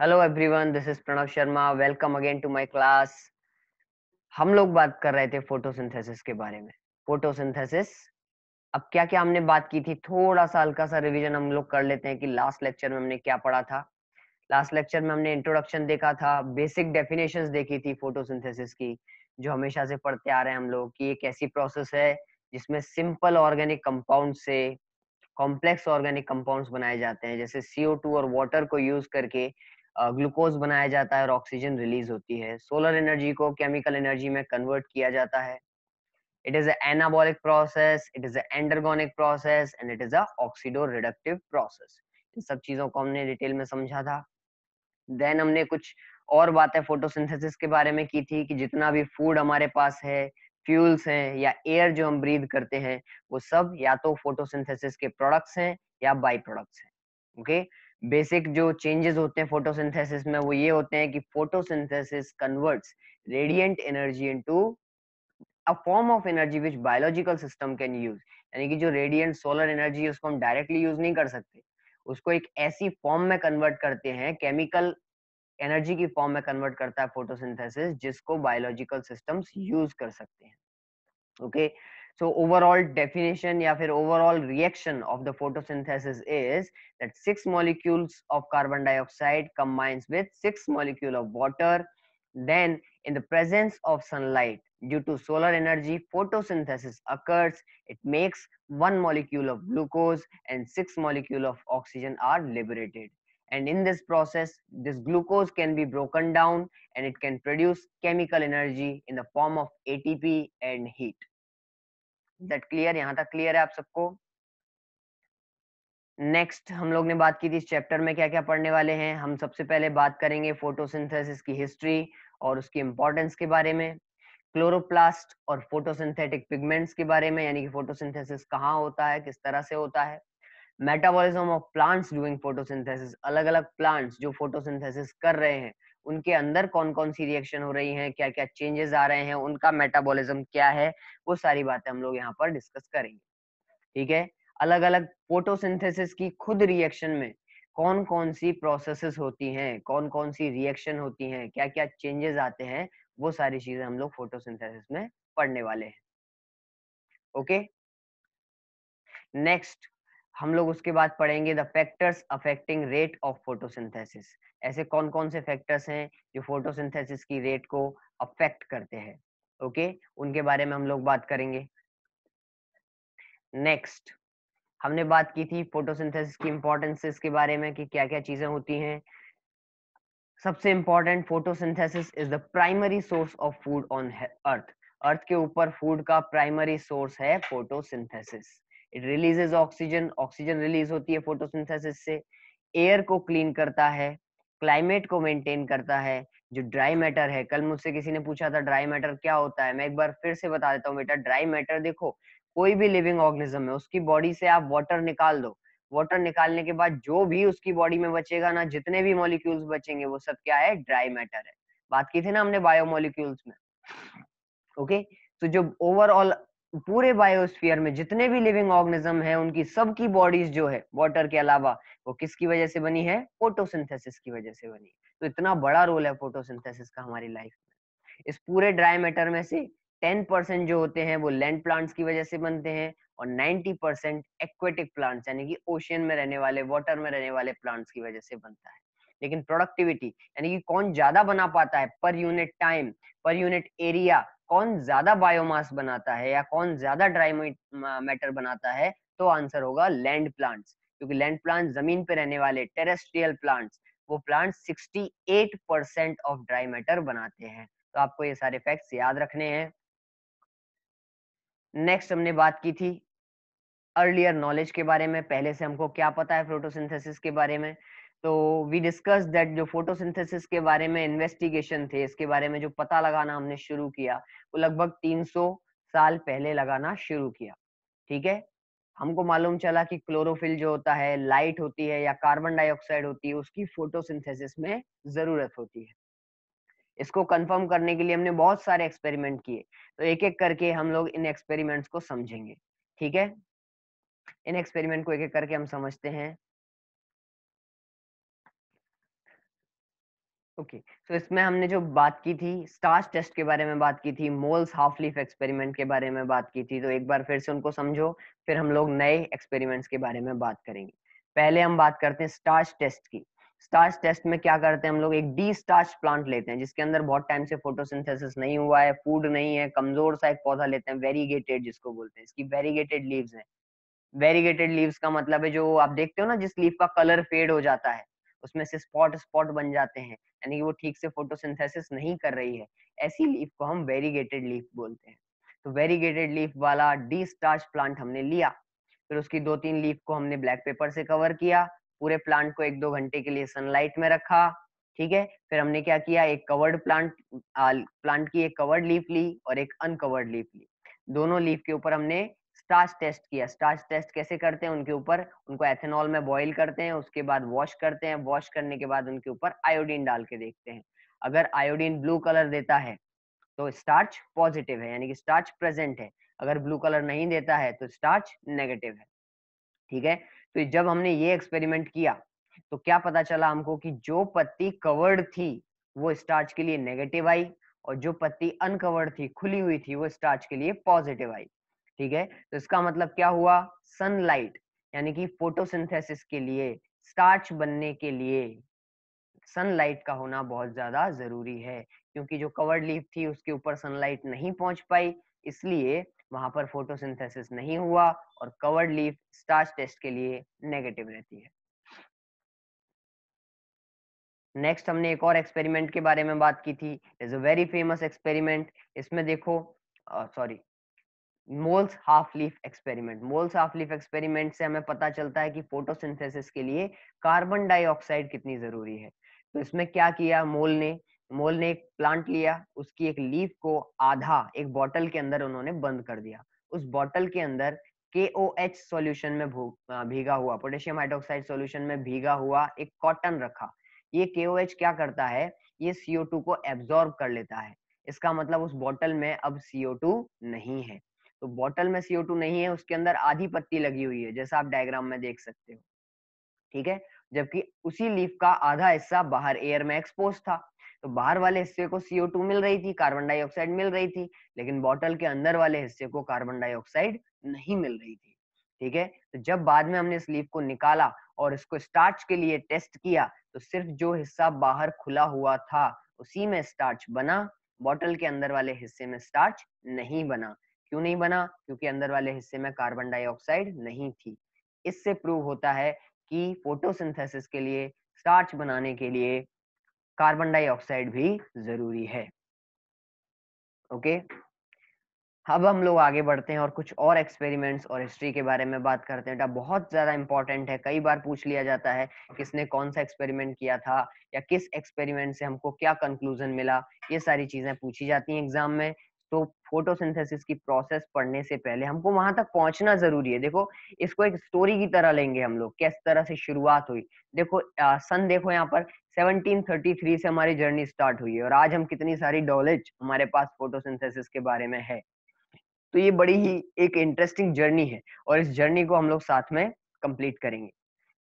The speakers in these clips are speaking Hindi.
Hello everyone this is Pranav Sharma welcome again to my class हम लोग बात कर रहे थे फोटोसिंथेसिस के बारे में फोटोसिंथेसिस अब क्या क्या हमने बात की थी थोड़ा सा हल्का सा रिवीजन हम लोग कर लेते हैं कि लास्ट लेक्चर में हमने क्या पढ़ा था लास्ट लेक्चर में हमने इंट्रोडक्शन देखा था बेसिक डेफिनेशंस देखी थी फोटोसिंथेसिस की जो हमेशा से पढ़ते आ रहे हैं हम लोग कि एक ऐसी प्रोसेस है जिसमें सिंपल ऑर्गेनिक कंपाउंड से कॉम्प्लेक्स ऑर्गेनिक कंपाउंड्स बनाए जाते हैं जैसे CO2 और वाटर को यूज करके ग्लूकोज बनाया जाता है और ऑक्सीजन रिलीज होती है सोलर एनर्जी को केमिकल एनर्जी में कन्वर्ट किया जाता है it is an process it is endergonic process and it is oxido reductive process इन सब चीजों को हमने डिटेल में समझा था देन हमने कुछ और बातें फोटोसिंथेसिस के बारे में की थी कि जितना भी फूड हमारे पास है फ्यूल्स हैं या एयर जो हम ब्रीद करते हैं वो सब या तो फोटोसिंथेसिस के प्रोडक्ट्स हैं या बाई प्रोडक्ट्स हैं ओके okay? बेसिक जो चेंजेस होते हैं फोटोसिंथेसिस में वो ये होते हैं कि photosynthesis converts radiant energy into a form of energy which biological system can use यानी कि जो रेडिएंट सोलर एनर्जी उसको हम डायरेक्टली यूज नहीं कर सकते उसको एक ऐसी फॉर्म में कन्वर्ट करते हैं केमिकल एनर्जी की फॉर्म में कन्वर्ट करता है फोटोसिंथेसिस जिसको बायोलॉजिकल सिस्टम्स यूज कर सकते हैं okay okay? So overall definition या फिर overall reaction of the photosynthesis is that six molecules of carbon dioxide combines with six molecule of water. Then in the presence of sunlight due to solar energy photosynthesis occurs. It makes one molecule of glucose and six molecule of oxygen are liberated. And in this process, this glucose can be broken down and it can produce chemical energy in the form of ATP and heat. That clear यहाँ तक क्लियर है आप सबको नेक्स्ट हम लोग ने बात की थी इस चैप्टर में क्या क्या पढ़ने वाले हैं हम सबसे पहले बात करेंगे फोटोसिंथेसिस की हिस्ट्री और उसकी इम्पोर्टेंस के बारे में क्लोरोप्लास्ट और फोटोसिंथेटिक पिगमेंट्स के बारे में यानी कि फोटोसिंथेसिस कहाँ होता है किस तरह से होता है metabolism of plants doing photosynthesis अलग अलग प्लांट्स जो फोटोसिंथेसिस कर रहे हैं उनके अंदर कौन कौन सी रिएक्शन हो रही हैं क्या क्या चेंजेस आ रहे हैं उनका मेटाबॉलिज्म क्या है वो सारी बातें हम लोग यहाँ पर डिस्कस करेंगे ठीक है अलग अलग फोटोसिंथेसिस की खुद रिएक्शन में कौन कौन सी प्रोसेसेस होती हैं कौन कौन सी रिएक्शन होती हैं क्या क्या चेंजेस आते हैं वो सारी चीजें हम लोग फोटोसिंथेसिस में पढ़ने वाले हैं ओके नेक्स्ट हम लोग उसके बाद पढ़ेंगे the factors affecting rate of photosynthesis ऐसे कौन कौन से फैक्टर्स हैं जो फोटोसिंथेसिस की रेट को अफेक्ट करते हैं ओके okay? उनके बारे में हम लोग बात करेंगे नेक्स्ट हमने बात की थी फोटोसिंथेसिस की इम्पोर्टेंसेस के बारे में कि क्या क्या चीजें होती हैं सबसे important photosynthesis is the primary source of food on earth earth के ऊपर फूड का प्राइमरी सोर्स है photosynthesis it releases oxygen oxygen release होती है फोटोसिंथेसिस से एयर को क्लीन करता है क्लाइमेट को मेंटेन करता है जो ड्राई मैटर है कल मुझसे किसी ने पूछा था ड्राई मैटर क्या होता है मैं एक बार फिर से बता देता हूँ बेटा ड्राई मैटर देखो कोई भी लिविंग ऑर्गेनिज्म है उसकी बॉडी से आप वाटर निकाल दो वाटर निकालने के बाद जो भी उसकी बॉडी में बचेगा ना जितने भी मॉलिक्यूल्स बचेंगे वो सब क्या है ड्राई मैटर है बात की थी ना हमने बायो मॉलिक्यूल्स में ओके okay? तो जो ओवरऑल पूरे बायोस्फीयर में जितने भी लिविंग ऑर्गेनिज्म है उनकी सबकी बॉडीज जो है वाटर के अलावा वो किसकी वजह से बनी है फोटोसिंथेसिस की वजह से बनी तो इतना बड़ा रोल है फोटोसिंथेसिस का हमारी लाइफ में इस पूरे ड्राई मैटर में से टेन परसेंट जो होते हैं वो लैंड प्लांट्स की वजह से बनते हैं और नाइन्टी परसेंट एक्वेटिक प्लांट्स यानी कि ओशियन में रहने वाले वाटर में रहने वाले प्लांट्स की वजह से बनता है लेकिन प्रोडक्टिविटी यानी कि कौन ज्यादा बना पाता है पर यूनिट टाइम पर यूनिट एरिया कौन ज्यादा बायोमास बनाता है या कौन ज्यादा ड्राई मैटर बनाता है तो आंसर होगा लैंड प्लांट्स क्योंकि लैंड प्लांट जमीन पर रहने वाले टेरेस्ट्रियल प्लांट्स वो plants 68 percent of dry matter बनाते हैं तो आपको ये सारे फैक्ट्स याद रखने हैं नेक्स्ट हमने बात की थी अर्लियर नॉलेज के बारे में पहले से हमको क्या पता है फोटोसिंथेसिस के बारे में तो वी डिस्कस दैट जो फोटोसिंथेसिस के बारे में इन्वेस्टिगेशन थे इसके बारे में जो पता लगाना हमने शुरू किया वो लगभग 300 साल पहले लगाना शुरू किया ठीक है हमको मालूम चला कि क्लोरोफिल जो होता है लाइट होती है या कार्बन डाइऑक्साइड होती है उसकी फोटोसिंथेसिस में जरूरत होती है इसको कंफर्म करने के लिए हमने बहुत सारे एक्सपेरिमेंट किए तो एक एक करके हम लोग इन एक्सपेरिमेंट्स को समझेंगे ठीक है इन एक्सपेरिमेंट को एक एक करके हम समझते हैं ओके okay. सो so, इसमें हमने जो बात की थी स्टार्च टेस्ट के बारे में बात की थी मोल्स हाफ लीफ एक्सपेरिमेंट के बारे में बात की थी तो एक बार फिर से उनको समझो फिर हम लोग नए एक्सपेरिमेंट्स के बारे में बात करेंगे पहले हम बात करते हैं स्टार्च टेस्ट की स्टार्च टेस्ट में क्या करते हैं हम लोग एक डी स्टार्च प्लांट लेते हैं जिसके अंदर बहुत टाइम से फोटोसिंथेसिस नहीं हुआ है फूड नहीं है कमजोर सा एक पौधा लेते हैं वेरीगेटेड जिसको बोलते हैं इसकी वेरीगेटेड लीव्स हैं वेरीगेटेड लीव्स का मतलब है जो आप देखते हो ना जिस लीव का कलर फेड हो जाता है उसमें से स्पॉट स्पॉट बन जाते हैं यानी कि वो ठीक से फोटोसिंथेसिस नहीं कर रही है ऐसी लीफ को हम वेरीगेटेड लीफ बोलते हैं तो वेरीगेटेड लीफ वाला डी स्टार्च प्लांट हमने लिया फिर उसकी दो तीन लीफ को हमने ब्लैक पेपर से कवर किया पूरे प्लांट को एक दो घंटे के लिए सनलाइट में रखा ठीक है फिर हमने क्या किया एक कवर्ड प्लांट प्लांट की एक कवर्ड लीफ ली और एक अनकवर्ड लीफ ली दोनों लीफ के ऊपर हमने स्टार्च टेस्ट किया स्टार्च टेस्ट कैसे करते हैं उनके ऊपर उनको एथेनॉल में बॉईल करते हैं उसके बाद वॉश करते हैं वॉश करने के बाद उनके ऊपर आयोडीन डाल के देखते हैं अगर आयोडीन ब्लू कलर देता है तो स्टार्च पॉजिटिव है यानी कि स्टार्च प्रेजेंट है अगर ब्लू कलर नहीं देता है तो स्टार्च नेगेटिव है ठीक है तो जब हमने ये एक्सपेरिमेंट किया तो क्या पता चला हमको कि जो पत्ती कवर्ड थी वो स्टार्च के लिए नेगेटिव आई और जो पत्ती अनकवर्ड थी खुली हुई थी वो स्टार्च के लिए पॉजिटिव आई ठीक है तो इसका मतलब क्या हुआ सनलाइट यानी कि फोटोसिंथेसिस के लिए स्टार्च बनने के लिए सनलाइट का होना बहुत ज्यादा जरूरी है क्योंकि जो कवर्ड लीफ थी उसके ऊपर सनलाइट नहीं पहुंच पाई इसलिए वहां पर फोटोसिंथेसिस नहीं हुआ और कवर्ड लीफ स्टार्च टेस्ट के लिए नेगेटिव रहती है नेक्स्ट हमने एक और एक्सपेरिमेंट के बारे में बात की थी is a very famous experiment इसमें देखो sorry Moll's half leaf experiment Moll's half leaf experiment से हमें पता चलता है कि फोटोसिंथेसिस के लिए कार्बन डाइऑक्साइड कितनी जरूरी है तो इसमें क्या किया मोल ने मोल ने एक प्लांट लिया उसकी एक लीफ को आधा एक बॉटल के अंदर उन्होंने बंद कर दिया उस बॉटल के अंदर के ओ एच सोल्यूशन में भीगा हुआ पोटेशियम हाइड्रोक्साइड सोल्यूशन में भीगा हुआ एक कॉटन रखा ये के ओ एच क्या करता है ये सीओ टू को एब्जॉर्ब कर लेता है इसका मतलब उस बॉटल में अब सीओ टू नहीं है तो बॉटल में CO2 नहीं है उसके अंदर आधी पत्ती लगी हुई है जैसा आप डायग्राम में देख सकते हो ठीक है जबकि उसी लीफ का आधा हिस्सा बाहर एयर में एक्सपोज था तो बाहर वाले हिस्से को CO2 मिल रही थी कार्बन डाइऑक्साइड मिल रही थी लेकिन बॉटल के अंदर वाले हिस्से को कार्बन डाइऑक्साइड नहीं मिल रही थी ठीक है तो जब बाद में हमने इस लीफ को निकाला और इसको स्टार्च के लिए टेस्ट किया तो सिर्फ जो हिस्सा बाहर खुला हुआ था उसी में स्टार्च बना बॉटल के अंदर वाले हिस्से में स्टार्च नहीं बना क्यों नहीं बना क्योंकि अंदर वाले हिस्से में कार्बन डाइऑक्साइड नहीं थी इससे प्रूव होता है कि फोटोसिंथेसिस के लिए स्टार्च बनाने के लिए कार्बन डाइऑक्साइड भी जरूरी है ओके अब हम लोग आगे बढ़ते हैं और कुछ और एक्सपेरिमेंट्स और हिस्ट्री के बारे में बात करते हैं बेटा बहुत ज्यादा इंपॉर्टेंट है कई बार पूछ लिया जाता है किसने कौन सा एक्सपेरिमेंट किया था या किस एक्सपेरिमेंट से हमको क्या कंक्लूजन मिला ये सारी चीजें पूछी जाती हैं एग्जाम में तो फोटोसिंथेसिस की प्रोसेस पढ़ने से पहले हमको वहां तक पहुंचना जरूरी है देखो इसको एक स्टोरी की तरह लेंगे हम लोग किस तरह से शुरुआत हुई देखो आ, सन देखो यहाँ पर 1733 से हमारी जर्नी स्टार्ट हुई है और आज हम कितनी सारी नॉलेज हमारे पास फोटोसिंथेसिस के बारे में है तो ये बड़ी ही एक इंटरेस्टिंग जर्नी है और इस जर्नी को हम लोग साथ में कंप्लीट करेंगे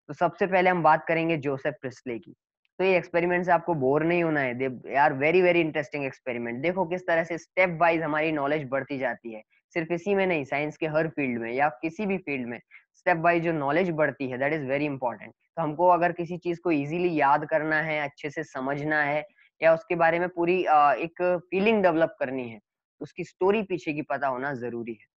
तो सबसे पहले हम बात करेंगे जोसेफ प्रिस्ले की तो ये एक्सपेरिमेंट से आपको बोर नहीं होना है they are very very interesting experiment देखो किस तरह से स्टेप वाइज हमारी नॉलेज बढ़ती जाती है सिर्फ इसी में नहीं साइंस के हर फील्ड में या किसी भी फील्ड में स्टेप वाइज जो नॉलेज बढ़ती है दैट इज वेरी इंपॉर्टेंट तो हमको अगर किसी चीज को इजीली याद करना है अच्छे से समझना है या उसके बारे में पूरी एक फीलिंग डेवलप करनी है उसकी स्टोरी पीछे की पता होना जरूरी है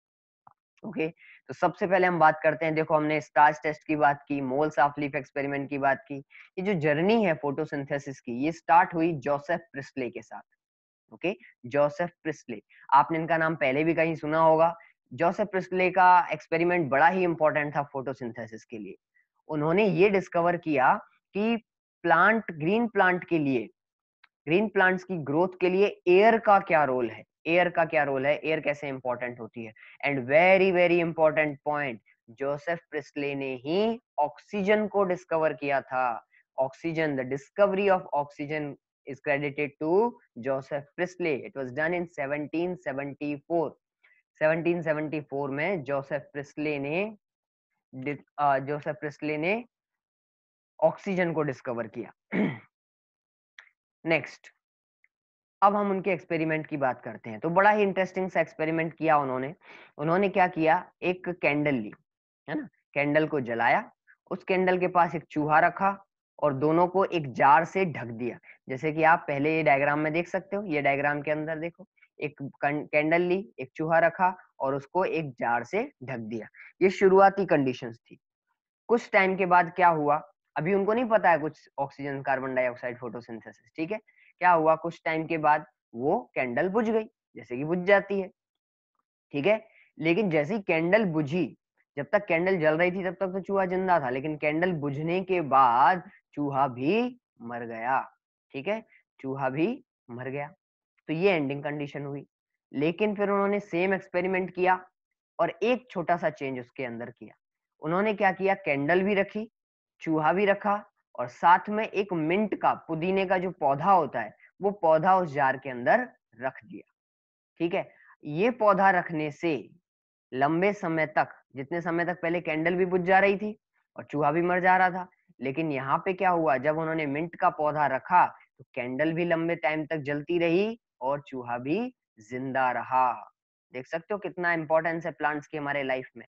ओके तो सबसे पहले हम बात करते हैं देखो हमने स्टार्च टेस्ट की बात की मोल्स ऑफ लीफ एक्सपेरिमेंट की बात की ये जो जर्नी है फोटोसिंथेसिस की ये स्टार्ट हुई जोसेफ प्रिस्ले के साथ ओके जोसेफ प्रिस्ले आपने इनका नाम पहले भी कहीं सुना होगा जोसेफ प्रिस्ले का एक्सपेरिमेंट बड़ा ही इंपॉर्टेंट था फोटोसिंथेसिस के लिए उन्होंने ये डिस्कवर किया कि प्लांट ग्रीन प्लांट के लिए ग्रीन प्लांट्स की ग्रोथ के लिए एयर का क्या रोल है एयर का क्या रोल है एयर कैसे इंपॉर्टेंट होती है and very very important point Joseph Priestley ने ही ऑक्सीजन को डिस्कवर किया था oxygen the discovery of oxygen is credited to Joseph Priestley. It was done in 1774. 1774 में जोसेफ प्रिस्ले ने जोसेफ प्रिस्ले uh, ने ऑक्सीजन को डिस्कवर किया नेक्स्ट अब हम उनके एक्सपेरिमेंट की बात करते हैं तो बड़ा ही इंटरेस्टिंग सा एक्सपेरिमेंट किया उन्होंने उन्होंने क्या किया एक कैंडल ली है ना कैंडल को जलाया उस कैंडल के पास एक चूहा रखा और दोनों को एक जार से ढक दिया जैसे कि आप पहले ये डायग्राम में देख सकते हो ये डायग्राम के अंदर देखो एक कैंडल ली एक चूहा रखा और उसको एक जार से ढक दिया ये शुरुआती कंडीशंस थी कुछ टाइम के बाद क्या हुआ अभी उनको नहीं पता है कुछ ऑक्सीजन कार्बन डाइऑक्साइड फोटोसिंथेसिस ठीक है क्या हुआ कुछ टाइम के बाद वो कैंडल बुझ गई जैसे कि बुझ जाती है ठीक है लेकिन ही कैंडल बुझी जब तक कैंडल जल रही थी तब तक तो चूहा जिंदा था लेकिन कैंडल बुझने के बाद चूहा भी मर गया ठीक है चूहा भी मर गया तो ये एंडिंग कंडीशन हुई लेकिन फिर उन्होंने सेम एक्सपेरिमेंट किया और एक छोटा सा चेंज उसके अंदर किया उन्होंने क्या किया कैंडल भी रखी चूहा भी रखा और साथ में एक मिंट का पुदीने का जो पौधा होता है वो पौधा उस जार के अंदर रख दिया ठीक है ये पौधा रखने से लंबे समय तक जितने समय तक पहले कैंडल भी बुझ जा रही थी और चूहा भी मर जा रहा था लेकिन यहाँ पे क्या हुआ जब उन्होंने मिंट का पौधा रखा तो कैंडल भी लंबे टाइम तक जलती रही और चूहा भी जिंदा रहा देख सकते हो कितना इंपॉर्टेंस है प्लांट्स की हमारे लाइफ में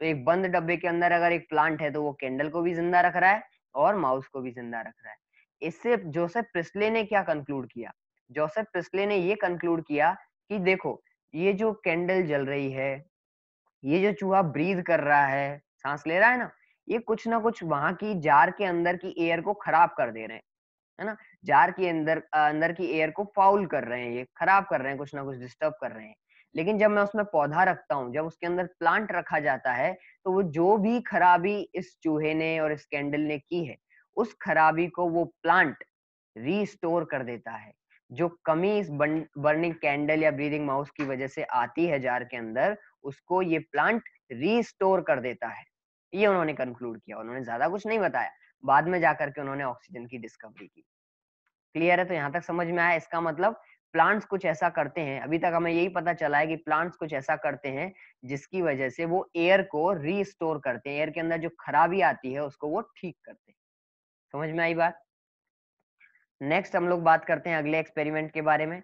तो एक बंद डब्बे के अंदर अगर एक प्लांट है तो वो कैंडल को भी जिंदा रख रहा है और माउस को भी जिंदा रख रहा है इससे जोसेफ प्रिस्ले ने क्या कंक्लूड किया जोसेफ प्रिस्ले ने ये कंक्लूड किया कि देखो ये जो कैंडल जल रही है ये जो चूहा ब्रीद कर रहा है सांस ले रहा है ना ये कुछ ना कुछ वहां की जार के अंदर की एयर को खराब कर दे रहे हैं है ना जार के अंदर अंदर की एयर को फाउल कर रहे हैं ये खराब कर रहे हैं कुछ ना कुछ डिस्टर्ब कर रहे हैं लेकिन जब मैं उसमें पौधा रखता हूँ जब उसके अंदर प्लांट रखा जाता है तो वो जो भी खराबी इस चूहे ने और इस कैंडल ने की है उस खराबी को वो प्लांट रीस्टोर कर देता है जो कमी इस बर्निंग कैंडल या ब्रीदिंग माउस की वजह से आती है जार के अंदर उसको ये प्लांट रीस्टोर कर देता है ये उन्होंने कंक्लूड किया उन्होंने ज्यादा कुछ नहीं बताया बाद में जाकर के उन्होंने ऑक्सीजन की डिस्कवरी की क्लियर है तो यहाँ तक समझ में आया इसका मतलब प्लांट्स कुछ ऐसा करते हैं अभी तक हमें यही पता चला है कि प्लांट्स कुछ ऐसा करते हैं जिसकी वजह से वो एयर को रिस्टोर करते हैं एयर के अंदर जो खराबी आती है उसको वो ठीक करते हैं समझ में आई बात नेक्स्ट हम लोग बात करते हैं अगले एक्सपेरिमेंट के बारे में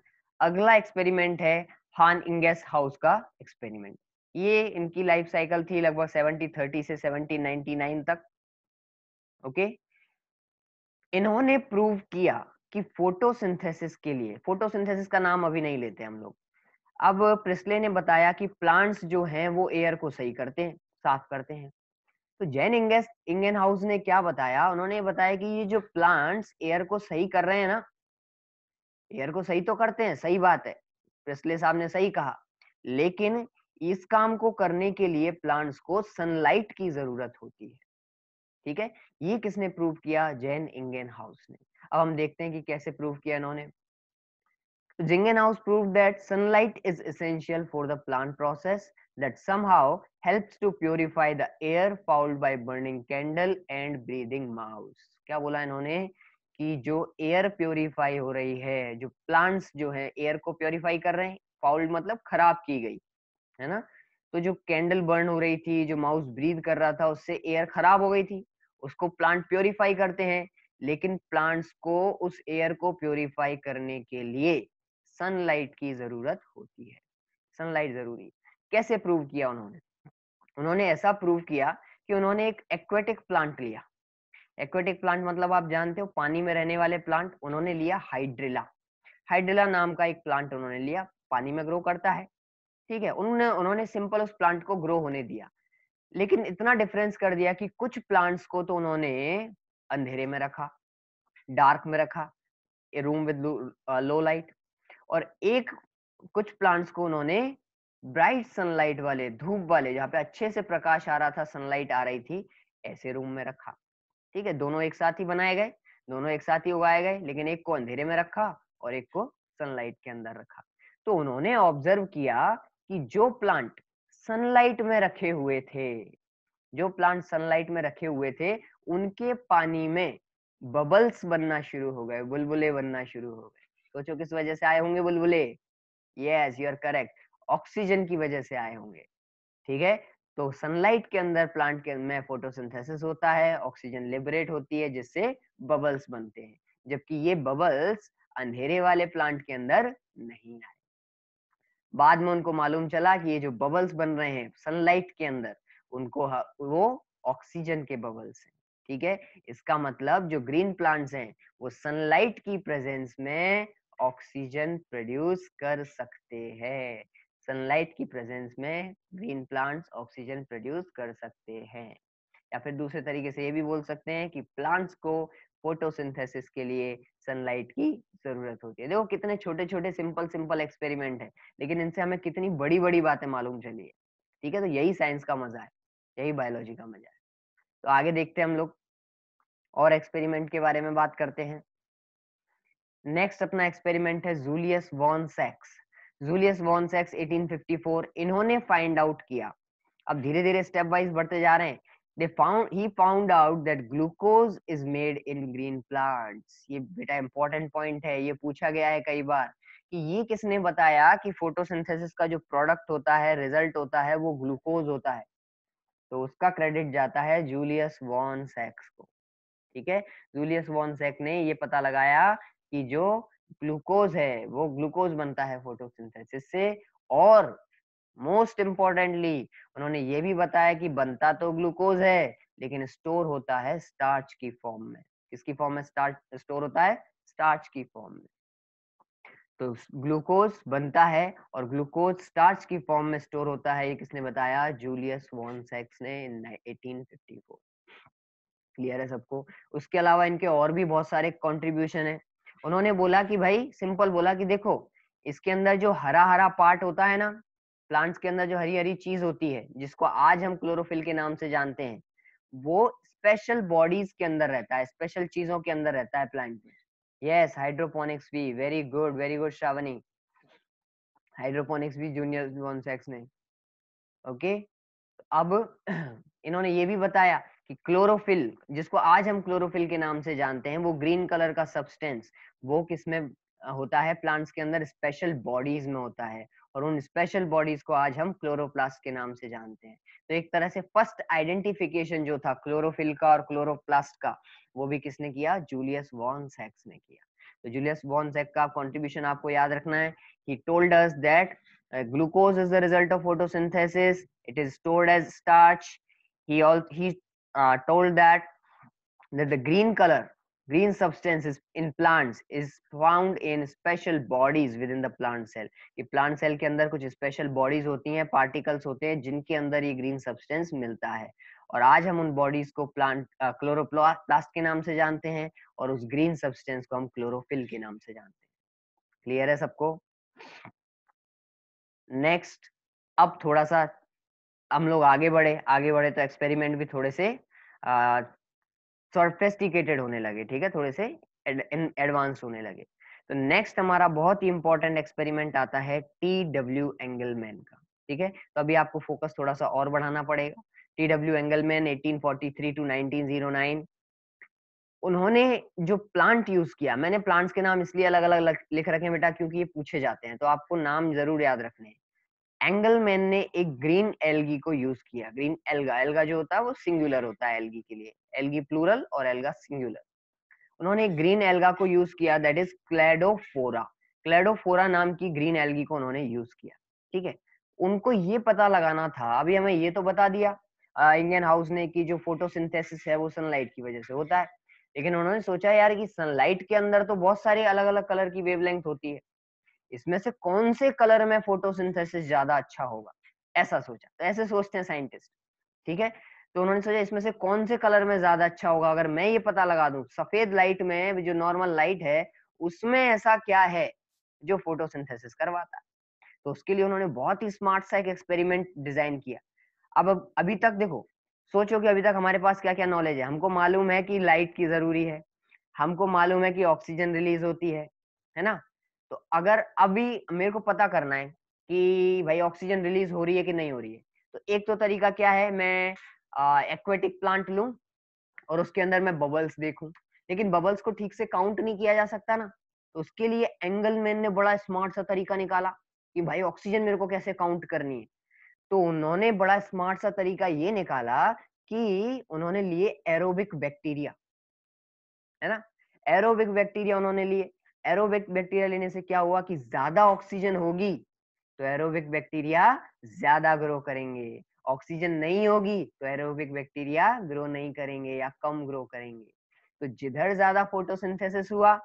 अगला एक्सपेरिमेंट है हान इंगेस हाउस का एक्सपेरिमेंट ये इनकी लाइफ साइकिल थी लगभग सेवनटी थर्टी से सेवनटीन नाइनटी नाइन तक ओके इन्होंने प्रूव किया कि फोटोसिंथेसिस के लिए फोटोसिंथेसिस का नाम अभी नहीं लेते हम लोग अब प्रिस्ले ने बताया कि प्लांट्स जो हैं वो एयर को सही करते हैं साफ करते हैं तो जैन इंगेस इंगेन हाउस ने क्या बताया उन्होंने बताया कि ये जो प्लांट्स एयर को सही कर रहे हैं ना एयर को सही तो करते हैं सही बात है प्रिस्ले साहब ने सही कहा लेकिन इस काम को करने के लिए प्लांट्स को सनलाइट की जरूरत होती है ठीक है ये किसने प्रूव किया जैन इंगेन हाउस ने अब हम देखते हैं कि कैसे प्रूव किया इन्होंने Zingenhaus prove that sunlight is essential for the plant process that somehow helps to purify the air fouled by burning candle and breathing mouse क्या बोला इन्होंने कि जो एयर प्योरीफाई हो रही है जो प्लांट्स जो है एयर को प्योरीफाई कर रहे हैं फाउल्ड मतलब खराब की गई है ना तो जो कैंडल बर्न हो रही थी जो माउस ब्रीद कर रहा था उससे एयर खराब हो गई थी उसको प्लांट प्योरीफाई करते हैं लेकिन प्लांट्स को उस एयर को प्योरीफाई करने के लिए सनलाइट की जरूरत होती है सनलाइट जरूरी कैसे प्रूव किया उन्होंने उन्होंने ऐसा प्रूव किया कि उन्होंने एक एक्वेटिक प्लांट लिया एक्वेटिक प्लांट मतलब आप जानते हो पानी में रहने वाले प्लांट उन्होंने लिया हाइड्रिला हाइड्रिला नाम का एक प्लांट उन्होंने लिया पानी में ग्रो करता है ठीक है उन्होंने उन्होंने सिंपल उस प्लांट को ग्रो होने दिया लेकिन इतना डिफरेंस कर दिया कि कुछ प्लांट्स को तो उन्होंने अंधेरे में रखा डार्क में रखा a room with low light और एक कुछ प्लांट्स को उन्होंने ब्राइट सनलाइट वाले धूप वाले जहां पे अच्छे से प्रकाश आ रहा था सनलाइट आ रही थी ऐसे रूम में रखा ठीक है दोनों एक साथ ही बनाए गए दोनों एक साथ ही उगाए गए लेकिन एक को अंधेरे में रखा और एक को सनलाइट के अंदर रखा तो उन्होंने ऑब्जर्व किया कि जो प्लांट सनलाइट में रखे हुए थे जो प्लांट सनलाइट में रखे हुए थे उनके पानी में बबल्स बनना शुरू हो गए बुलबुले बनना शुरू हो गए सोचो किस वजह से आए होंगे बुलबुले yes you are correct oxygen की वजह से आए होंगे ठीक है तो सनलाइट के अंदर प्लांट के में फोटोसिंथेसिस होता है ऑक्सीजन लिबरेट होती है जिससे बबल्स बनते हैं जबकि ये बबल्स अंधेरे वाले प्लांट के अंदर नहीं आए बाद में उनको मालूम चला कि ये जो बबल्स बन रहे हैं सनलाइट के अंदर उनको वो ऑक्सीजन के बबल्स हैं ठीक है इसका मतलब जो ग्रीन प्लांट्स हैं वो सनलाइट की प्रेजेंस में ऑक्सीजन प्रोड्यूस कर सकते हैं सनलाइट की प्रेजेंस में ग्रीन प्लांट्स ऑक्सीजन प्रोड्यूस कर सकते हैं या फिर दूसरे तरीके से ये भी बोल सकते हैं कि प्लांट्स को फोटोसिंथेसिस के लिए सनलाइट की जरूरत होती है देखो कितने छोटे छोटे सिंपल सिंपल एक्सपेरिमेंट है लेकिन इनसे हमें कितनी बड़ी बड़ी बातें मालूम चली है ठीक है तो यही साइंस का मजा है यही बायोलॉजी का मजा है तो आगे देखते हैं हम लोग और एक्सपेरिमेंट के बारे में बात करते हैं नेक्स्ट अपना एक्सपेरिमेंट है Julius von sex Julius von sex 1854 इन्होंने फाइंड आउट किया अब धीरे धीरे स्टेप वाइज बढ़ते जा रहे हैं they found he found out that glucose is made in green plants ये बेटा इंपॉर्टेंट पॉइंट है ये पूछा गया है कई बार कि ये किसने बताया कि फोटोसिंथेसिस का जो प्रोडक्ट होता है रिजल्ट होता है वो ग्लूकोज होता है तो उसका क्रेडिट जाता है जूलियस वॉन सेक्स को ठीक है जूलियस वॉन सेक्स ने ये पता लगाया कि जो ग्लूकोज है वो ग्लूकोज बनता है फोटोसिंथेसिस से और मोस्ट इम्पोर्टेंटली उन्होंने ये भी बताया कि बनता तो ग्लूकोज है लेकिन स्टोर होता है स्टार्च की फॉर्म में किसकी फॉर्म में स्टार्च स्टोर होता है स्टार्च की फॉर्म में तो ग्लूकोज बनता है और ग्लूकोज स्टार्च की फॉर्म में स्टोर होता है ये किसने बताया जूलियस वॉन ने 1854 क्लियर है सबको उसके अलावा इनके और भी बहुत सारे कंट्रीब्यूशन है उन्होंने बोला कि भाई सिंपल बोला कि देखो इसके अंदर जो हरा हरा पार्ट होता है ना प्लांट्स के अंदर जो हरी हरी चीज होती है जिसको आज हम क्लोरोफिल के नाम से जानते हैं वो स्पेशल बॉडीज के अंदर रहता है स्पेशल चीजों के अंदर रहता है प्लांट में yes hydroponics b very good very good shravani hydroponics b junior one sex ne okay अब इन्होंने ये भी बताया कि क्लोरोफिल जिसको आज हम क्लोरोफिल के नाम से जानते हैं वो ग्रीन कलर का सब्सटेंस वो किसमें होता है प्लांट्स के अंदर स्पेशल बॉडीज में होता है और उन स्पेशल बॉडीज को आज हम क्लोरोप्लास्ट के नाम से जानते हैं तो एक तरह से फर्स्ट आइडेंटिफिकेशन जो था क्लोरोफिल का और क्लोरोप्लास्ट का वो भी किसने किया जूलियस वॉन सैक्स ने किया तो जूलियस वॉन सैक का कॉन्ट्रीब्यूशन आपको याद रखना है he told us that glucose is the result of photosynthesis it is stored as starch he also he uh, told that that the green color green substances in plants is found in special bodies within the plant cell ki plant cell ke andar kuch special bodies hoti hain particles hote hain jinke andar ye green substance milta hai और आज हम उन bodies को plant क्लोरोप्लास्ट के नाम से जानते हैं और उस green substance को हम chlorophyll के नाम से जानते हैं clear है सबको next अब थोड़ा सा हम लोग आगे बढ़े आगे बढ़े तो एक्सपेरिमेंट भी थोड़े से सोफेस्टिकेटेड होने लगे ठीक है थोड़े से एडवांस होने लगे तो नेक्स्ट हमारा बहुत ही इंपॉर्टेंट एक्सपेरिमेंट आता है टी डब्ल्यू एंगलमैन का ठीक है तो अभी आपको फोकस थोड़ा सा और बढ़ाना पड़ेगा T W Engelmann three to nineteen zero nine उन्होंने जो प्लांट यूज किया मैंने प्लांट्स के नाम इसलिए अलग अलग लिख रखे बेटा क्योंकि ये पूछे जाते हैं तो आपको नाम जरूर याद रखने हैं एंगलमैन ने एक ग्रीन एलगी को यूज किया ग्रीन एल्गा एल्गा जो होता है वो सिंगुलर होता है एलगी के लिए एलगी प्लूरल और एल्गा सिंगुलर उन्होंने ग्रीन एल्गा को यूज किया दैट इज क्लेडोफोरा क्लेडोफोरा नाम की ग्रीन एल्गी को उन्होंने यूज किया ठीक है उनको ये पता लगाना था अभी हमें ये तो बता दिया इंडियन हाउस ने कि जो फोटोसिंथेसिस है वो सनलाइट की वजह से होता है लेकिन उन्होंने सोचा यार कि सनलाइट के अंदर तो बहुत सारे अलग अलग कलर की वेवलेंथ होती है इसमें से कौन से कलर में फोटोसिंथेसिस ज्यादा अच्छा होगा ऐसा सोचा तो ऐसे सोचते हैं साइंटिस्ट ठीक है तो उन्होंने सोचा इसमें से कौन से कलर में ज्यादा अच्छा होगा अगर मैं ये पता लगा दू सफेद लाइट में जो नॉर्मल लाइट है उसमें ऐसा क्या है जो फोटोसिंथेसिस करवाता है तो उसके लिए उन्होंने बहुत ही स्मार्ट सा एक एक्सपेरिमेंट डिजाइन किया अब अभी तक देखो सोचो कि अभी तक हमारे पास क्या क्या नॉलेज है हमको मालूम है कि लाइट की जरूरी है हमको मालूम है कि ऑक्सीजन रिलीज होती है है ना तो अगर अभी मेरे को पता करना है कि भाई ऑक्सीजन रिलीज हो रही है कि नहीं हो रही है तो एक तो तरीका क्या है मैं एक्वेटिक प्लांट लूं और उसके अंदर मैं बबल्स देखूं लेकिन बबल्स को ठीक से काउंट नहीं किया जा सकता ना तो उसके लिए एंगल मैन ने बड़ा स्मार्ट सा तरीका निकाला कि भाई ऑक्सीजन मेरे को कैसे काउंट करनी है तो उन्होंने बड़ा स्मार्ट सा तरीका ये निकाला कि उन्होंने लिए एरोबिक बैक्टीरिया है ना एरोबिक बैक्टीरिया उन्होंने लिए एरोबिक बैक्टीरिया लेने से क्या हुआ कि ज्यादा ऑक्सीजन होगी तो एरोबिक बैक्टीरिया ज्यादा ग्रो करेंगे ऑक्सीजन नहीं होगी तो एरोबिक बैक्टीरिया ग्रो नहीं करेंगे या कम ग्रो करेंगे तो जिधर ज्यादा फोटोसिंथेसिस हुआ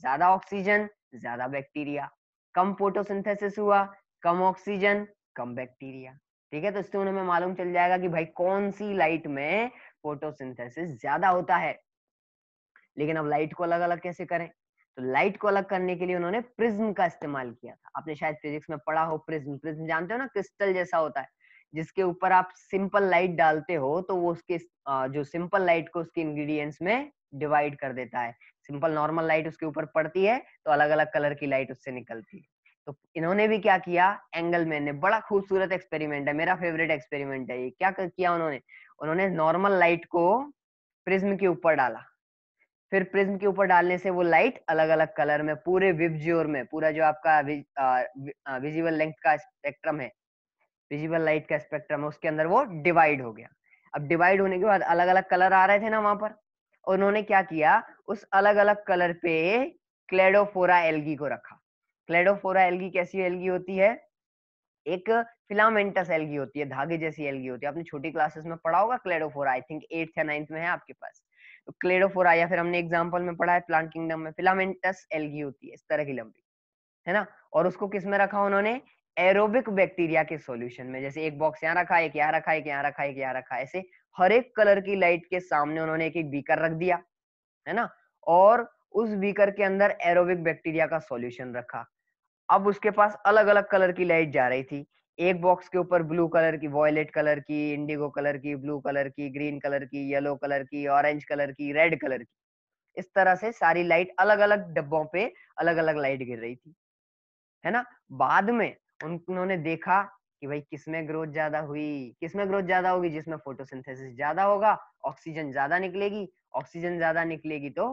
ज्यादा ऑक्सीजन ज्यादा बैक्टीरिया कम फोटोसिंथेसिस हुआ कम ऑक्सीजन कम बैक्टीरिया ठीक है तो इससे उन्हें मालूम चल जाएगा कि भाई कौन सी लाइट में फोटोसिंथेसिस ज्यादा होता है लेकिन अब लाइट को अलग अलग कैसे करें तो लाइट को अलग करने के लिए उन्होंने प्रिज्म का इस्तेमाल किया था आपने शायद फिजिक्स में पढ़ा हो प्रिज्म प्रिज्म जानते हो ना क्रिस्टल जैसा होता है जिसके ऊपर आप सिंपल लाइट डालते हो तो वो उसके जो सिंपल लाइट को उसके इंग्रेडिएंट्स में डिवाइड कर देता है सिंपल नॉर्मल लाइट उसके ऊपर पड़ती है तो अलग अलग कलर की लाइट उससे निकलती है तो इन्होंने भी क्या किया एंगल मैन ने बड़ा खूबसूरत एक्सपेरिमेंट है मेरा फेवरेट एक्सपेरिमेंट है ये क्या किया उन्होंने उन्होंने नॉर्मल लाइट को प्रिज्म के ऊपर डाला फिर प्रिज्म के ऊपर डालने से वो लाइट अलग अलग कलर में पूरे विबज्योर में पूरा जो आपका विजिबल लेंथ का स्पेक्ट्रम है विजिबल लाइट का स्पेक्ट्रम है उसके अंदर वो डिवाइड हो गया अब डिवाइड होने के बाद अलग अलग कलर आ रहे थे ना वहां पर और उन्होंने क्या किया उस अलग अलग कलर पे क्लेडोफोरा एल्गी को रखा क्लेडोफोरा एल्गी कैसी एल्गी होती है एक फिलामेंटस एल्गी होती है धागे जैसी एल्गी होती है आपने छोटी क्लासेस में पढ़ा होगा क्लेडोफोरा आई थिंक एट्थ या नाइन्थ में है आपके पास क्लेडोफोरा तो या फिर हमने एग्जाम्पल में पढ़ा है प्लांट किंगडम में फिलामेंटस एलगी होती है इस तरह की लंबी है ना और उसको किस में रखा उन्होंने एरोबिक बैक्टीरिया के सॉल्यूशन में जैसे एक बॉक्स यहाँ रखा एक यहाँ रखा एक यहाँ रखा एक यहाँ रखा ऐसे हर एक कलर की लाइट के सामने उन्होंने एक एक बीकर रख दिया है ना और उस बीकर के अंदर एरोबिक बैक्टीरिया का सॉल्यूशन रखा अब उसके पास अलग अलग कलर की लाइट जा रही थी एक बॉक्स के ऊपर ब्लू कलर की वॉयलेट कलर की इंडिगो कलर की ब्लू कलर की ग्रीन कलर की येलो कलर की ऑरेंज कलर की रेड कलर की इस तरह से सारी लाइट अलग अलग डब्बों पे अलग अलग लाइट गिर रही थी है ना बाद में उन्होंने देखा कि भाई किसमें ग्रोथ ज्यादा हुई किसमें ग्रोथ ज्यादा होगी जिसमें फोटोसिंथेसिस ज्यादा होगा ऑक्सीजन ज्यादा निकलेगी ऑक्सीजन ज्यादा निकलेगी तो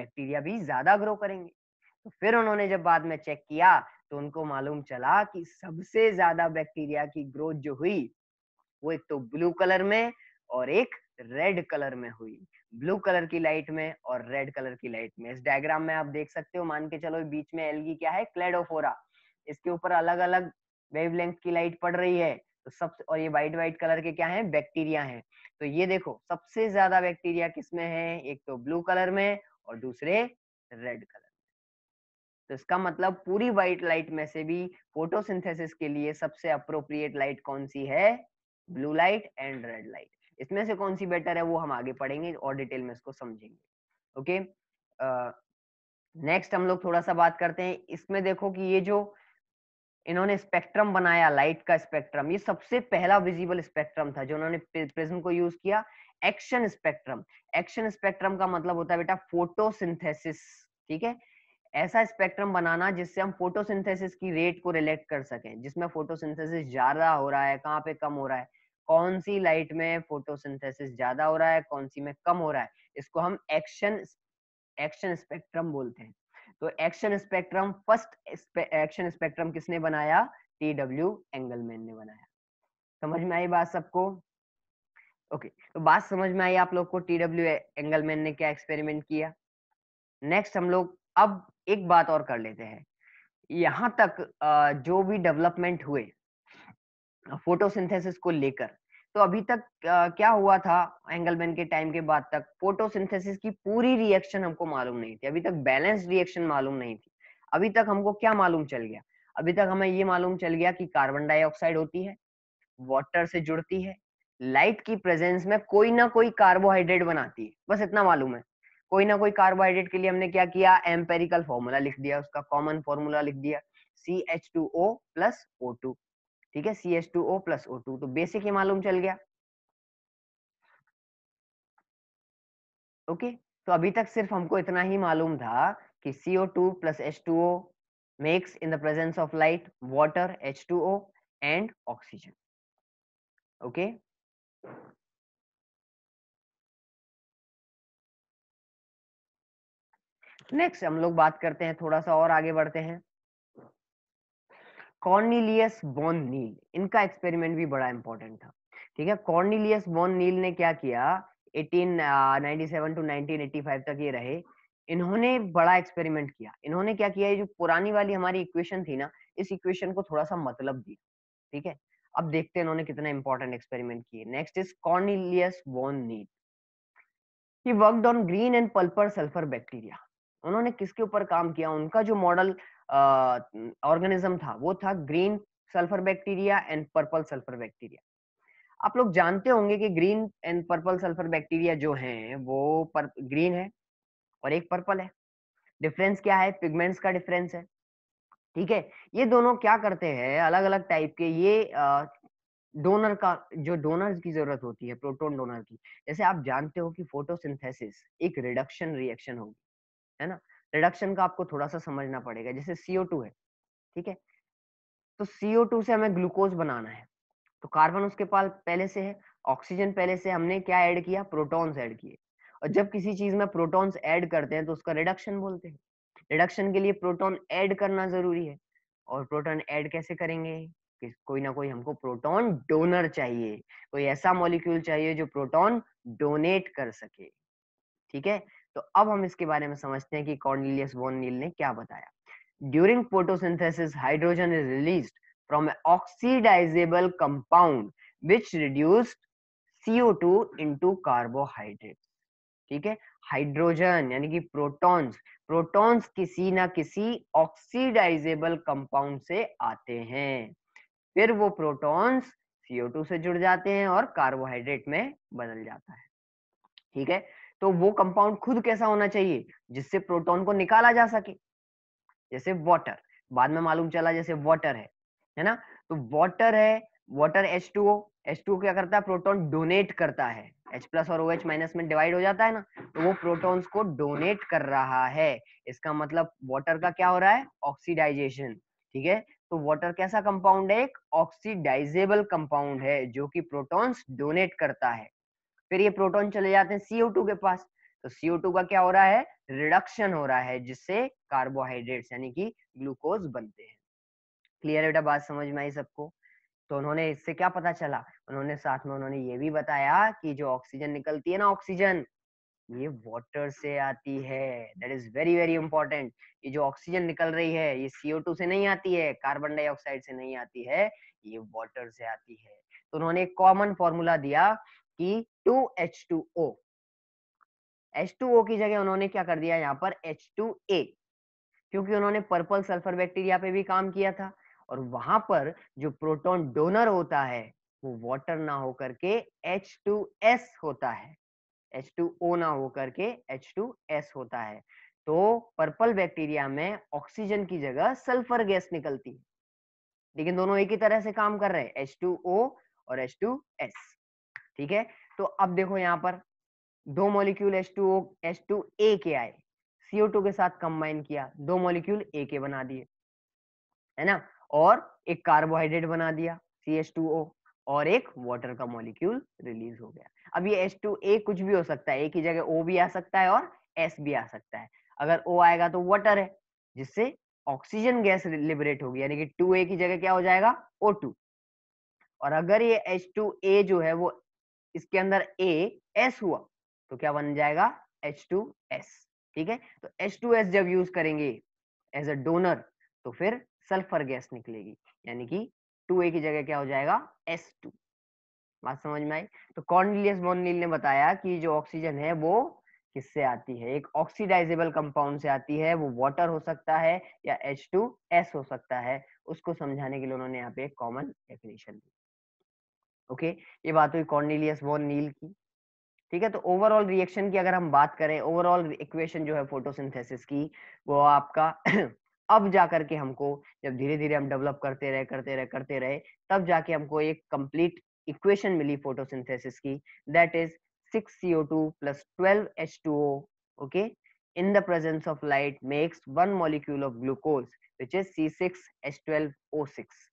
बैक्टीरिया भी ज्यादा ग्रो करेंगे तो फिर उन्होंने जब बाद में चेक किया तो उनको मालूम चला कि सबसे ज्यादा बैक्टीरिया की ग्रोथ जो हुई वो एक तो ब्लू कलर में और एक रेड कलर में हुई ब्लू कलर की लाइट में और रेड कलर की लाइट में इस डायग्राम में आप देख सकते हो मान के चलो बीच में एलगी क्या है क्लेडोफोरा इसके ऊपर अलग अलग वेवलेंथ की लाइट पड़ रही है तो सब और ये व्हाइट व्हाइट कलर के क्या है बैक्टीरिया है तो ये देखो सबसे ज्यादा बैक्टीरिया किसमें है एक तो ब्लू कलर में और दूसरे रेड कलर तो इसका मतलब पूरी व्हाइट लाइट में से भी फोटोसिंथेसिस के लिए सबसे अप्रोप्रिएट लाइट कौन सी है blue light and red light इसमें से कौन सी बेटर है वो हम आगे पढ़ेंगे और डिटेल में इसको समझेंगे ओके नेक्स्ट हम लोग थोड़ा सा बात करते हैं इसमें देखो कि ये जो इन्होंने स्पेक्ट्रम बनाया लाइट का स्पेक्ट्रम ये सबसे पहला विजिबल स्पेक्ट्रम था जो उन्होंने प्रिज्म को यूज किया एक्शन स्पेक्ट्रम एक्शन स्पेक्ट्रम का मतलब होता है बेटा फोटोसिंथेसिस ठीक है ऐसा स्पेक्ट्रम बनाना जिससे हम फोटोसिंथेसिस की रेट को रिलेक्ट कर सकें जिसमें फोटोसिंथेसिस ज्यादा हो रहा है कहाँ पे कम हो रहा है कौन सी लाइट में फोटोसिंथेसिस ज्यादा हो रहा है कौन सी में कम हो रहा है इसको हम एक्शन एक्शन स्पेक्ट्रम बोलते हैं तो action spectrum first action spectrum किसने बनाया टी डब्ल्यू एंगलमैन ने बनाया समझ में आई बात सबको ओके तो बात समझ में आई आप लोग को टी डब्ल्यू एंगलमैन ने क्या एक्सपेरिमेंट किया नेक्स्ट हम लोग अब एक बात और कर लेते हैं यहाँ तक जो भी डेवलपमेंट हुए फोटोसिंथेसिस को लेकर तो अभी तक क्या हुआ था एंगलमैन के टाइम के बाद तक फोटोसिंथेसिस की पूरी रिएक्शन हमको मालूम नहीं थी अभी तक बैलेंस रिएक्शन मालूम नहीं थी अभी तक हमको क्या मालूम चल गया अभी तक हमें ये मालूम चल गया कि कार्बन डाइऑक्साइड होती है वाटर से जुड़ती है लाइट की प्रेजेंस में कोई ना कोई कार्बोहाइड्रेट बनाती है बस इतना मालूम है कोई ना कोई कार्बोहाइड्रेट के लिए हमने क्या किया एम्पेरिकल फॉर्मूला लिख दिया उसका कॉमन फॉर्मूला लिख दिया C H two O plus O two ठीक है C H two O plus O two तो बेसिक ही मालूम चल गया ओके तो अभी तक सिर्फ हमको इतना ही मालूम था कि CO two plus H two O makes in the presence of light water H two O and oxygen okay next हम लोग बात करते हैं थोड़ा सा और आगे बढ़ते हैं कॉर्नीलियस बॉन नील इनका एक्सपेरिमेंट भी बड़ा इंपॉर्टेंट था ठीक है कॉर्नीलियस बॉन नील ने क्या किया 1897 टू 1985 तक ये रहे इन्होंने बड़ा एक्सपेरिमेंट किया इन्होंने क्या किया ये जो पुरानी वाली हमारी इक्वेशन थी ना इस इक्वेशन को थोड़ा सा मतलब दिया ठीक है अब देखते हैं इन्होंने कितना इंपॉर्टेंट एक्सपेरिमेंट किए next is Cornelius van Niel he worked on green and purple sulphur bacteria उन्होंने किसके ऊपर काम किया उनका जो मॉडल ऑर्गेनिज्म था वो था green sulphur bacteria and purple sulphur bacteria आप लोग जानते होंगे कि green and purple sulphur bacteria जो है वो पर ग्रीन है और एक पर्पल है डिफरेंस क्या है पिगमेंट्स का डिफरेंस है ठीक है ये दोनों क्या करते हैं अलग अलग टाइप के ये डोनर का जो डोनर्स की जरूरत होती है प्रोटोन डोनर की जैसे आप जानते हो कि फोटोसिंथेसिस एक रिडक्शन रिएक्शन होगी है ना रिडक्शन का आपको थोड़ा सा समझना पड़ेगा जैसे CO2 है ठीक है तो CO2 से हमें ग्लूकोज बनाना है तो कार्बन उसके पास पहले से है ऑक्सीजन पहले से हमने क्या ऐड किया प्रोटॉन्स ऐड किए और जब किसी चीज में प्रोटॉन्स ऐड करते हैं तो उसका रिडक्शन बोलते हैं रिडक्शन के लिए प्रोटॉन ऐड करना जरूरी है और प्रोटॉन ऐड कैसे करेंगे कि कोई ना कोई हमको प्रोटॉन डोनर चाहिए कोई ऐसा मॉलिक्यूल चाहिए जो प्रोटॉन डोनेट कर सके ठीक है तो अब हम इसके बारे में समझते हैं कि कॉर्निलियस वॉन नील ने क्या बताया during photosynthesis hydrogen is released from an oxidizable compound which reduced CO2 into carbohydrate ठीक है हाइड्रोजन यानी कि प्रोटॉन्स प्रोटॉन्स किसी ना किसी ऑक्सीडाइजेबल कंपाउंड से आते हैं फिर वो प्रोटॉन्स CO2 से जुड़ जाते हैं और कार्बोहाइड्रेट में बदल जाता है ठीक है तो वो कंपाउंड खुद कैसा होना चाहिए जिससे प्रोटॉन को निकाला जा सके जैसे वाटर बाद में मालूम चला जैसे वाटर है है ना तो वाटर है वाटर एच टू क्या करता है प्रोटोन डोनेट करता है एच प्लस और ओ एच माइनस में डिवाइड हो जाता है ना तो वो प्रोटोन को डोनेट कर रहा है इसका मतलब वाटर का क्या हो रहा है ऑक्सीडाइजेशन ठीक है तो वाटर कैसा कंपाउंड है एक ऑक्सीडाइजेबल कंपाउंड है जो कि प्रोटॉन्स डोनेट करता है फिर ये प्रोटोन चले जाते हैं सीओ के पास तो CO2 का क्या हो रहा है रिडक्शन हो रहा है जिससे कार्बोहाइड्रेट्स यानी कि ग्लूकोज बनते हैं क्लियर बेटा बात समझ में आई सबको तो उन्होंने इससे क्या पता चला उन्होंने साथ में उन्होंने ये भी बताया कि जो ऑक्सीजन निकलती है ना ऑक्सीजन ये वाटर से आती है that is very very important ये जो ऑक्सीजन निकल रही है ये सीओ से नहीं आती है कार्बन डाइऑक्साइड से नहीं आती है ये वाटर से आती है तो उन्होंने एक कॉमन फॉर्मूला दिया कि two H two O H two O की जगह उन्होंने क्या कर दिया यहाँ पर एच टू ए क्योंकि उन्होंने पर्पल सल्फर बैक्टीरिया पे भी काम किया था और वहां पर जो प्रोटॉन डोनर होता है वो वाटर ना होकर के एच टू एस होता है एच टू ओ ना होकर के एच टू एस होता है तो पर्पल बैक्टीरिया में ऑक्सीजन की जगह सल्फर गैस निकलती है लेकिन दोनों एक ही तरह से काम कर रहे हैं एच टू ओ और एच टू एस ठीक है तो अब देखो यहाँ पर दो molecule S two O S two ए के आए सीओ टू के साथ कंबाइन किया दो मॉलिक्यूल ए के बना दिए है ना और एक कार्बोहाइड्रेट बना दिया सी एस टू ओ और एक वाटर का मॉलिक्यूल रिलीज हो गया अब ये एस टू ए कुछ भी हो सकता है एक ही जगह ओ भी आ सकता है और एस भी आ सकता है अगर ओ आएगा तो वाटर है जिससे ऑक्सीजन गैस लिबरेट होगी यानी कि टू ए की जगह क्या हो जाएगा ओ टू और अगर ये एच टू ए जो है वो इसके अंदर ए एस हुआ तो क्या बन जाएगा एच टू एस ठीक है तो एच टू एस जब यूज करेंगे एज अ डोनर तो फिर सल्फर गैस निकलेगी यानी कि टू ए की जगह क्या हो जाएगा एस टू बात समझ में आई तो कॉर्निलियस मोनिल ने बताया कि जो ऑक्सीजन है वो किससे आती है एक ऑक्सीडाइजेबल कंपाउंड से आती है वो वाटर हो सकता है या एच टू एस हो सकता है उसको समझाने के लिए उन्होंने यहाँ पे एक कॉमन डेफिनेशन दी ओके ये बात हुई कॉर्नीलियस वॉन नील की ठीक है तो ओवरऑल रिएक्शन की अगर हम बात करें ओवरऑल इक्वेशन जो है फोटोसिंथेसिस की वो आपका अब जा करके हमको जब धीरे धीरे हम डेवलप करते रहे करते रहे करते रहे तब जाके हमको एक कंप्लीट इक्वेशन मिली फोटोसिंथेसिस की that is six CO two plus twelve H two O okay makes one molecule of glucose which is C six H twelve O six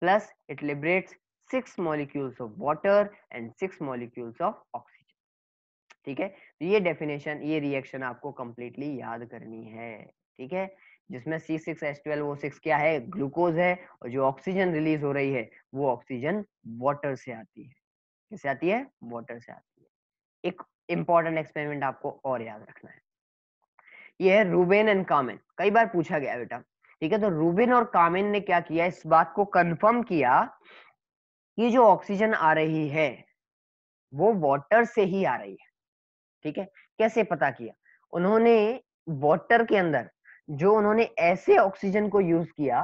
plus it liberates six molecules of water and six molecules of oxygen ठीक है तो ये definition ये reaction आपको completely याद करनी है ठीक है जिसमें C6H12O6 क्या है ग्लूकोज है और जो ऑक्सीजन रिलीज हो रही है वो ऑक्सीजन वाटर से आती है किससे आती है वाटर से आती है एक इम्पॉर्टेंट एक्सपेरिमेंट आपको और याद रखना है यह है रूबेन एंड कामेन कई बार पूछा गया बेटा ठीक है तो रूबेन और कामेन ने क्या किया इस बात को कंफर्म किया ये जो ऑक्सीजन आ रही है वो वाटर से ही आ रही है ठीक है कैसे पता किया उन्होंने वाटर के अंदर जो उन्होंने ऐसे ऑक्सीजन को यूज किया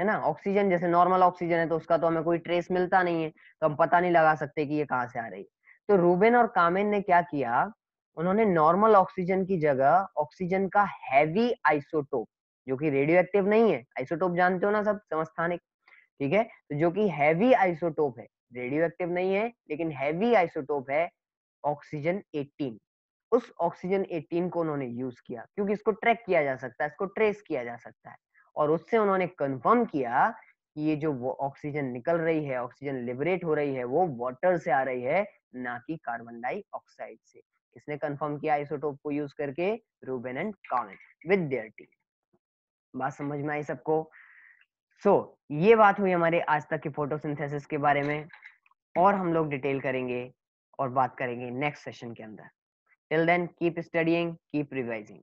है ना ऑक्सीजन जैसे नॉर्मल ऑक्सीजन है तो उसका तो हमें कोई ट्रेस मिलता नहीं है तो हम पता नहीं लगा सकते कि ये कहाँ से आ रही है तो रूबेन और कामेन ने क्या किया उन्होंने नॉर्मल ऑक्सीजन की जगह ऑक्सीजन का हैवी आइसोटोप जो कि रेडियो एक्टिव नहीं है आइसोटोप जानते हो ना सब समस्थानिक ठीक है तो जो कि हैवी आइसोटोप है रेडियो एक्टिव नहीं है लेकिन हैवी आइसोटोप है ऑक्सीजन 18 उस ऑक्सीजन 18 को उन्होंने यूज किया क्योंकि इसको ट्रैक किया जा सकता है इसको ट्रेस किया जा सकता है और उससे उन्होंने कंफर्म किया कि ये जो ऑक्सीजन निकल रही है ऑक्सीजन लिबरेट हो रही है वो वाटर से आ रही है ना कि कार्बन डाइऑक्साइड से किसने कंफर्म किया आइसोटोप को यूज करके Ruben and Kamen with their team बात समझ में आई सबको सो so, ये बात हुई हमारे आज तक के फोटोसिंथेसिस के बारे में और हम लोग डिटेल करेंगे और बात करेंगे नेक्स्ट सेशन के अंदर till then keep studying keep revising